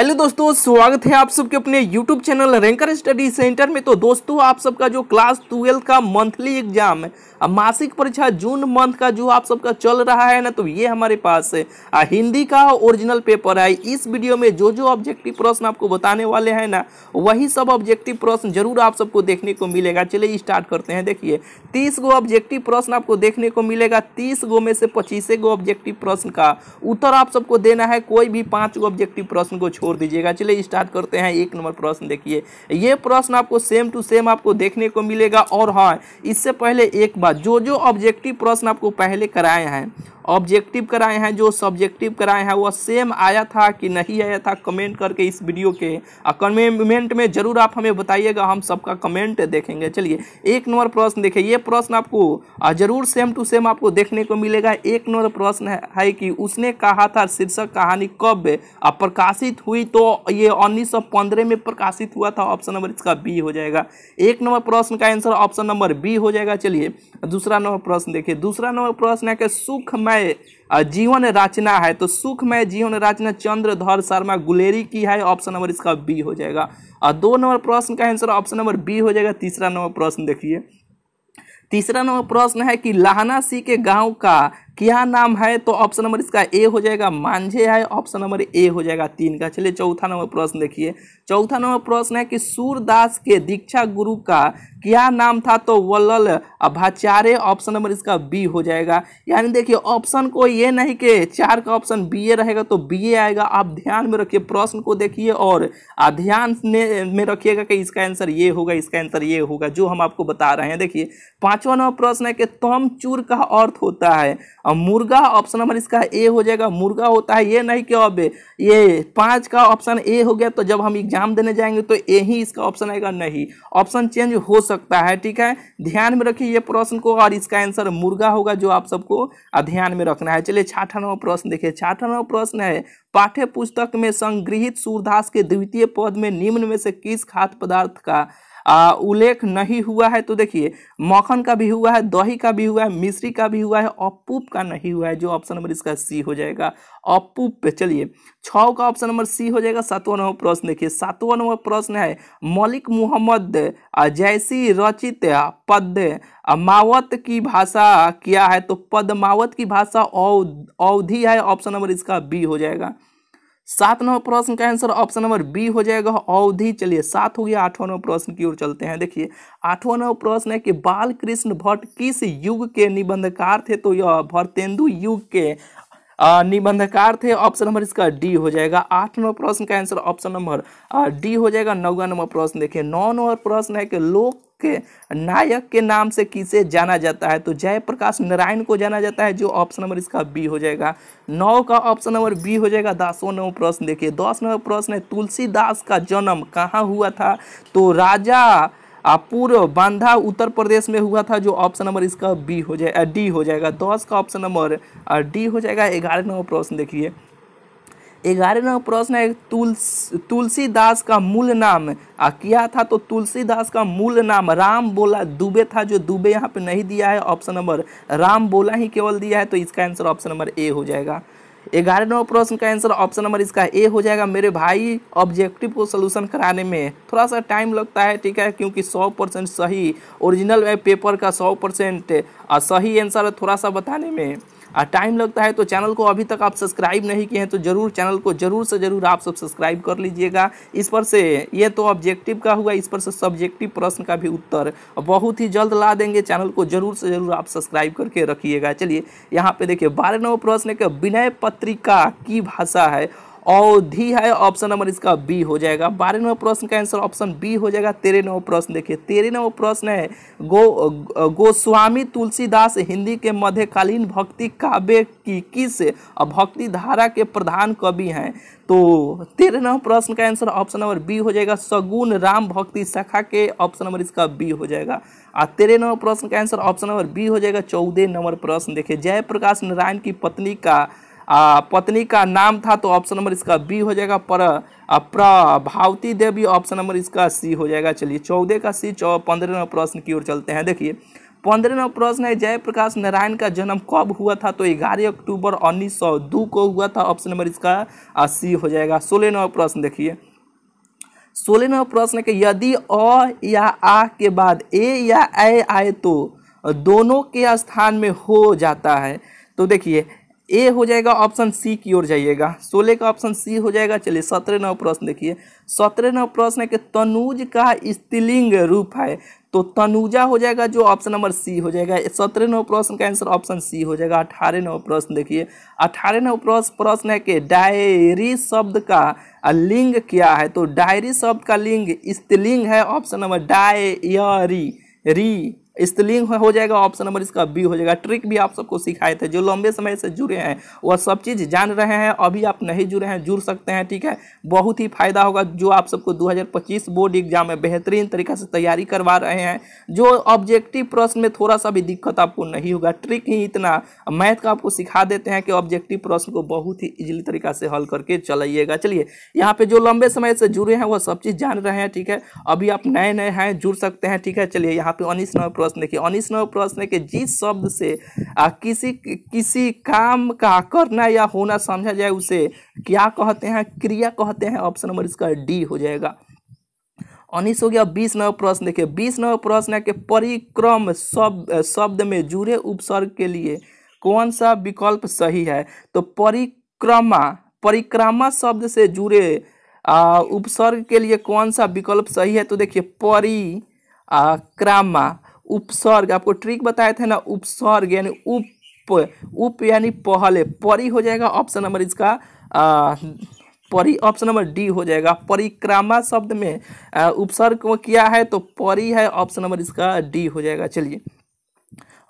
hello दोस्तों स्वागत है आप सबके अपने YouTube channel Ranker study centre में तो दोस्तों आप सबका जो क्लास ट्वेल्व का मंथली एग्जाम है मासिक परीक्षा जून मंथ का जो आप सबका चल रहा है ना तो ये हमारे पास है हिंदी का ओरिजिनल पेपर है इस वीडियो में जो जो ऑब्जेक्टिव प्रश्न आपको बताने वाले हैं ना वही सब ऑब्जेक्टिव प्रश्न जरूर आप सबको देखने को मिलेगा चलिए स्टार्ट करते हैं देखिए तीस गो ऑब्जेक्टिव प्रश्न आपको देखने को मिलेगा तीस गो में से पच्चीस गो ऑब्जेक्टिव प्रश्न का उत्तर आप सबको देना है कोई भी पाँच गो ऑब्जेक्टिव प्रश्न को छोड़ छोड़ दीजिएगा चलिए स्टार्ट करते हैं एक नंबर प्रश्न देखिए ये प्रश्न आपको सेम टू सेम आपको देखने को मिलेगा और हाँ इससे पहले एक बात जो जो ऑब्जेक्टिव प्रश्न आपको पहले कराए हैं ऑब्जेक्टिव कराए हैं जो सब्जेक्टिव कराए हैं वह सेम आया था कि नहीं आया था कमेंट करके इस वीडियो के कमेंट में जरूर आप हमें बताइएगा हम सबका कमेंट देखेंगे चलिए एक नंबर प्रश्न देखिए ये प्रश्न आपको जरूर सेम टू सेम आपको देखने को मिलेगा एक नंबर प्रश्न है, कि उसने कहा था शीर्षक कहानी कब प्रकाशित हुई हुई तो ये उन्नीस में प्रकाशित हुआ था ऑप्शन नंबर इसका बी हो जाएगा एक नंबर प्रश्न का आंसर ऑप्शन नंबर बी हो जाएगा चलिए दूसरा नंबर प्रश्न देखिए दूसरा नंबर प्रश्न है कि सुखमय जीवन रचना है तो सुखमय जीवन रचना चंद्रधर शर्मा गुलेरी की है ऑप्शन नंबर इसका बी हो जाएगा और दो नंबर प्रश्न का आंसर ऑप्शन नंबर बी हो जाएगा तीसरा नंबर प्रश्न देखिए तीसरा नंबर प्रश्न है कि लाहना सी के गांव का क्या नाम है तो ऑप्शन नंबर इसका ए हो जाएगा मांझे है ऑप्शन नंबर ए हो जाएगा तीन का चलिए चौथा नंबर प्रश्न देखिए चौथा नंबर प्रश्न है कि सूरदास के दीक्षा गुरु का क्या नाम था तो वल्लल भाचार्य ऑप्शन नंबर इसका बी हो जाएगा यानी देखिए ऑप्शन को ये नहीं कि चार का ऑप्शन बी ए रहेगा तो बी ए आएगा आप ध्यान में रखिए प्रश्न को देखिए और ध्यान में रखिएगा कि इसका आंसर ये होगा इसका आंसर ये होगा जो हम आपको बता रहे हैं देखिए पांचवा नंबर प्रश्न है कि तम चूर का अर्थ होता है और मुर्गा ऑप्शन नंबर इसका ए हो जाएगा मुर्गा होता है ये नहीं कि अब ये पाँच का ऑप्शन ए हो गया तो जब हम एग्जाम देने जाएंगे तो ए ही इसका ऑप्शन आएगा नहीं ऑप्शन चेंज हो सकता है ठीक है ध्यान में रखिए ये प्रश्न को और इसका आंसर मुर्गा होगा जो आप सबको ध्यान में रखना है चलिए छाठानवा प्रश्न देखिए छाठानवा प्रश्न है पाठ्य पुस्तक में संग्रहित सूरदास के द्वितीय पद में निम्न में से किस खाद्य पदार्थ का उल्लेख नहीं हुआ है तो देखिए मक्खन का भी हुआ है दही का भी हुआ है मिश्री का भी हुआ है अपूप का नहीं हुआ है जो ऑप्शन नंबर इसका सी हो जाएगा अपूप पे चलिए छ का ऑप्शन नंबर सी हो जाएगा सातवा नंबर प्रश्न देखिए सातवा नंबर प्रश्न है मलिक मोहम्मद जैसी रचित पद मावत की भाषा क्या है तो मावत की भाषा अवधि है ऑप्शन नंबर इसका बी हो जाएगा सात नंबर प्रश्न का आंसर ऑप्शन नंबर बी हो जाएगा अवधि चलिए सात हो गया आठवां नंबर प्रश्न की ओर चलते हैं देखिए आठवां नंबर प्रश्न है कि बाल कृष्ण भट्ट किस युग के निबंधकार थे तो यह भरतेंदु युग के निबंधकार थे ऑप्शन नंबर इसका डी हो जाएगा आठ नंबर प्रश्न का आंसर ऑप्शन नंबर डी हो जाएगा नौवा नंबर प्रश्न देखिए नौ नंबर प्रश्न है कि लोक के नायक के नाम से किसे जाना जाता है तो जयप्रकाश नारायण को जाना जाता है जो ऑप्शन नंबर इसका बी हो जाएगा नौ का ऑप्शन नंबर बी हो जाएगा दसों नंबर प्रश्न देखिए दस नंबर प्रश्न है तुलसीदास का जन्म कहाँ हुआ था तो राजा पूर्व बांधा उत्तर प्रदेश में हुआ था जो ऑप्शन नंबर इसका बी हो जाए डी हो जाएगा दस का ऑप्शन नंबर डी हो जाएगा ग्यारह नंबर प्रश्न देखिए ग्यारहवा प्रश्न है तुलसी तुलसीदास का मूल नाम आ किया था तो तुलसीदास का मूल नाम राम बोला दुबे था जो दुबे यहाँ पे नहीं दिया है ऑप्शन नंबर राम बोला ही केवल दिया है तो इसका आंसर ऑप्शन नंबर ए हो जाएगा ग्यारहवा प्रश्न का आंसर ऑप्शन नंबर इसका ए हो जाएगा मेरे भाई ऑब्जेक्टिव को सोल्यूशन कराने में थोड़ा सा टाइम लगता है ठीक है क्योंकि 100 परसेंट सही ओरिजिनल पेपर का 100 परसेंट सही आंसर थोड़ा सा बताने में टाइम लगता है तो चैनल को अभी तक आप सब्सक्राइब नहीं किए हैं तो ज़रूर चैनल को ज़रूर से ज़रूर आप सब सब्सक्राइब कर लीजिएगा इस पर से ये तो ऑब्जेक्टिव का हुआ इस पर से सब्जेक्टिव प्रश्न का भी उत्तर बहुत ही जल्द ला देंगे चैनल को ज़रूर से ज़रूर आप सब्सक्राइब करके रखिएगा चलिए यहाँ पर देखिए बारह नंबर प्रश्न एक विनय पत्रिका की भाषा है औधी है ऑप्शन नंबर इसका बी हो जाएगा बारह नंबर प्रश्न का आंसर ऑप्शन बी हो जाएगा तेरह नंबर प्रश्न देखिए तेरह नंबर प्रश्न है गो गोस्वामी तुलसीदास हिंदी के मध्यकालीन भक्ति काव्य की किस भक्ति धारा के प्रधान कवि हैं तो तेरह नंबर प्रश्न का आंसर ऑप्शन नंबर बी हो जाएगा सगुन राम भक्ति शाखा के ऑप्शन नंबर इसका बी हो जाएगा और तेरह नंबर प्रश्न का आंसर ऑप्शन नंबर बी हो जाएगा चौदह नंबर प्रश्न देखिए जयप्रकाश नारायण की पत्नी का आ, पत्नी का नाम था तो ऑप्शन नंबर इसका बी हो जाएगा पर प्रभावती देवी ऑप्शन नंबर इसका सी हो जाएगा चलिए चौदह का सी चौ पंद्रह नंबर प्रश्न की ओर चलते हैं देखिए पंद्रह नंबर प्रश्न है जयप्रकाश नारायण का जन्म कब हुआ था तो ग्यारह अक्टूबर उन्नीस सौ दो को हुआ था ऑप्शन नंबर इसका सी हो जाएगा सोलह नंबर प्रश्न देखिए सोलह नंबर प्रश्न के यदि अ या आ के बाद ए या ए आए तो दोनों के स्थान में हो जाता है तो देखिए ए हो जाएगा ऑप्शन सी की ओर जाइएगा सोलह का ऑप्शन सी हो जाएगा चलिए सत्रह नव प्रश्न देखिए सत्रह नव प्रश्न है कि तनुज का स्त्रीलिंग रूप है तो तनुजा हो जाएगा जो ऑप्शन नंबर सी हो जाएगा सत्रह नव प्रश्न का आंसर ऑप्शन सी हो जाएगा अठारह नव प्रश्न देखिए अठारह नव प्रश्न है कि डायरी शब्द का लिंग क्या है तो डायरी शब्द का लिंग स्त्रीलिंग है ऑप्शन नंबर डायरी री स्त्रीलिंग हो जाएगा ऑप्शन नंबर इसका बी हो जाएगा ट्रिक भी आप सबको सिखाए थे जो लंबे समय से जुड़े हैं वह सब चीज़ जान रहे हैं अभी आप नहीं जुड़े हैं जुड़ सकते हैं ठीक है बहुत ही फायदा होगा जो आप सबको 2025 बोर्ड एग्जाम में बेहतरीन तरीका से तैयारी करवा रहे हैं जो ऑब्जेक्टिव प्रश्न में थोड़ा सा भी दिक्कत आपको नहीं होगा ट्रिक ही इतना मैथ का आपको सिखा देते हैं कि ऑब्जेक्टिव प्रश्न को बहुत ही इजिली तरीका से हल करके चलाइएगा चलिए यहाँ पे जो लंबे समय से जुड़े हैं वह सब चीज़ जान रहे हैं ठीक है अभी आप नए नए हैं जुड़ सकते हैं ठीक है चलिए यहाँ पे उन्नीस नंबर प्रश्न देखिए उन्नीसवा प्रश्न है कि जिस शब्द से आ, किसी किसी काम का करना या होना समझा जाए उसे क्या कहते हैं क्रिया कहते हैं ऑप्शन नंबर इसका डी हो जाएगा उन्नीस हो गया बीस नव प्रश्न देखिए बीस नव प्रश्न के परिक्रम शब्द शब्द में जुड़े उपसर्ग के लिए कौन सा विकल्प सही है तो परिक्रमा परिक्रमा शब्द से जुड़े उपसर्ग के लिए कौन सा विकल्प सही है तो देखिए परिक्रमा उपसर्ग आपको ट्रिक बताया था ना उपसर्ग यानी उप उप यानी पहले परी हो जाएगा ऑप्शन नंबर इसका आ, परी ऑप्शन नंबर डी हो जाएगा परिक्रमा शब्द में उपसर्ग किया है तो परी है ऑप्शन नंबर इसका डी हो जाएगा चलिए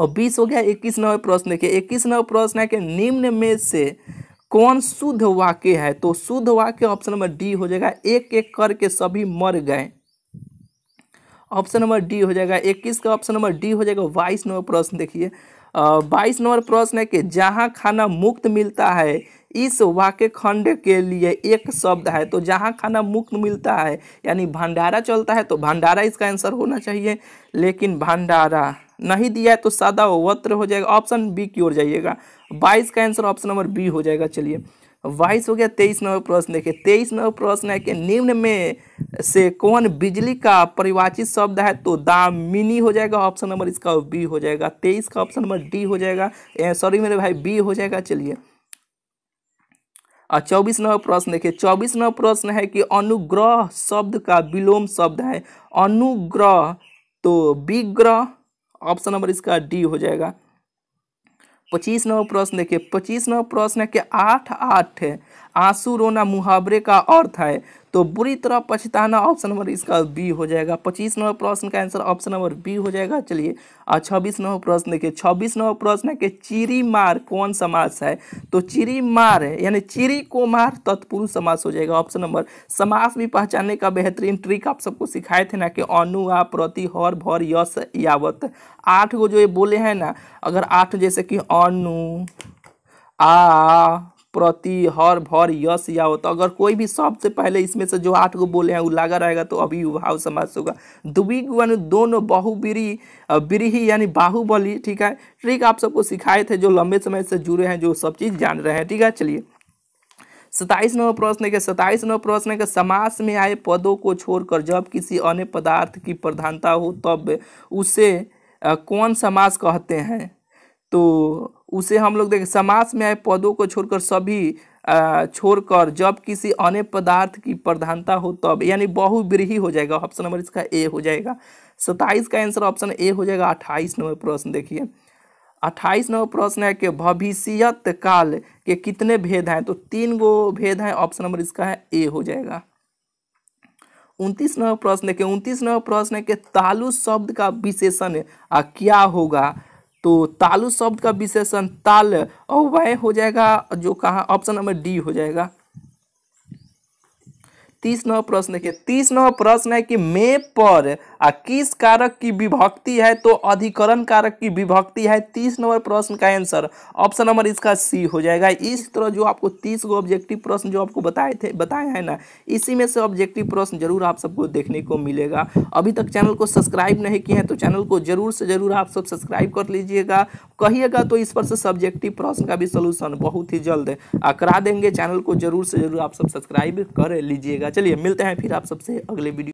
और बीस हो गया इक्कीस नव प्रश्न देखिए इक्कीस नवे प्रश्न है कि निम्न में से कौन शुद्ध वाक्य है तो शुद्ध वाक्य ऑप्शन नंबर डी हो जाएगा एक एक करके सभी मर गए ऑप्शन नंबर डी हो जाएगा इक्कीस का ऑप्शन नंबर डी हो जाएगा बाईस नंबर प्रश्न देखिए बाईस नंबर प्रश्न है कि जहाँ खाना मुक्त मिलता है इस वाक्य खंड के लिए एक शब्द है तो जहाँ खाना मुक्त मिलता है यानी भंडारा चलता है तो भंडारा इसका आंसर होना चाहिए लेकिन भंडारा नहीं दिया है तो सादा वत्र हो जाएगा ऑप्शन बी की ओर जाइएगा बाईस का आंसर ऑप्शन नंबर बी हो जाएगा चलिए बाईस हो गया तेईस नंबर प्रश्न देखिए तेईस नंबर प्रश्न है कि निम्न में से कौन बिजली का परिवाचित शब्द है तो दामिनी हो जाएगा ऑप्शन नंबर इसका बी हो जाएगा तेईस का ऑप्शन नंबर डी हो जाएगा सॉरी मेरे भाई बी हो जाएगा चलिए और चौबीस नंबर प्रश्न देखिए चौबीस नंबर प्रश्न है कि अनुग्रह शब्द का विलोम शब्द है अनुग्रह तो विग्रह ऑप्शन नंबर इसका डी हो जाएगा पच्चीस नंबर प्रश्न देखिए पच्चीस नंबर प्रश्न है कि आठ आठ आंसू रोना मुहावरे का अर्थ है तो बुरी तरह पछताना ऑप्शन नंबर इसका बी हो जाएगा पच्चीस नंबर प्रश्न का आंसर ऑप्शन नंबर बी हो जाएगा चलिए और छब्बीस नंबर प्रश्न देखिए छब्बीस नंबर प्रश्न के चिरी मार कौन समास है तो चिरी मार यानी चिरी को मार तत्पुरुष समास हो जाएगा ऑप्शन नंबर समास भी पहचानने का बेहतरीन ट्रिक आप सबको सिखाए थे ना कि अनु आ प्रति हर भर यश यावत आठ को जो ये बोले हैं ना अगर आठ जैसे कि अनु आ प्रति हर भर यश या हो तो अगर कोई भी सबसे पहले इसमें से जो आठ गो बोले हैं वो लागा रहेगा तो अभी भाव समास होगा द्विग यानी दोनों बहुबिरी बिरही यानी बाहुबली ठीक है ट्रिक आप सबको सिखाए थे जो लंबे समय से जुड़े हैं जो सब चीज़ जान रहे हैं ठीक है चलिए सताइस नंबर प्रश्न के सताइस नंबर प्रश्न के समास में आए पदों को छोड़कर जब किसी अन्य पदार्थ की प्रधानता हो तब उसे कौन समास कहते हैं तो उसे हम लोग देखें समास में आए पदों को छोड़कर सभी छोड़कर जब किसी अन्य पदार्थ की प्रधानता हो तब यानी बहुव्रीही हो जाएगा ऑप्शन नंबर इसका ए हो जाएगा सत्ताईस का आंसर ऑप्शन ए हो जाएगा अट्ठाईस नंबर प्रश्न देखिए अट्ठाईस नंबर प्रश्न है कि भविष्यत काल के कितने भेद हैं तो तीन गो भेद हैं ऑप्शन नंबर इसका है ए हो जाएगा उनतीस नंबर प्रश्न देखिए उनतीस नंबर प्रश्न है कि तालु शब्द का विशेषण क्या होगा तो तालु शब्द का विशेषण ताल और वह हो जाएगा जो कहा ऑप्शन नंबर डी हो जाएगा तीस नौ प्रश्न देखिए तीस नौ प्रश्न है कि मे पर आ किस कारक की विभक्ति है तो अधिकरण कारक की विभक्ति है तीस नंबर प्रश्न का आंसर ऑप्शन नंबर इसका सी हो जाएगा इस तरह जो आपको तीस गो ऑब्जेक्टिव प्रश्न जो आपको बताए थे बताए हैं ना इसी में से ऑब्जेक्टिव प्रश्न जरूर आप सबको देखने को मिलेगा अभी तक चैनल को सब्सक्राइब नहीं किए हैं तो चैनल को जरूर से जरूर आप सब सब्सक्राइब कर लीजिएगा कहिएगा तो इस पर से सब्जेक्टिव प्रश्न का भी सोल्यूशन बहुत ही जल्द करा देंगे चैनल को जरूर से जरूर आप सब सब्सक्राइब कर लीजिएगा चलिए मिलते हैं फिर आप सबसे अगले वीडियो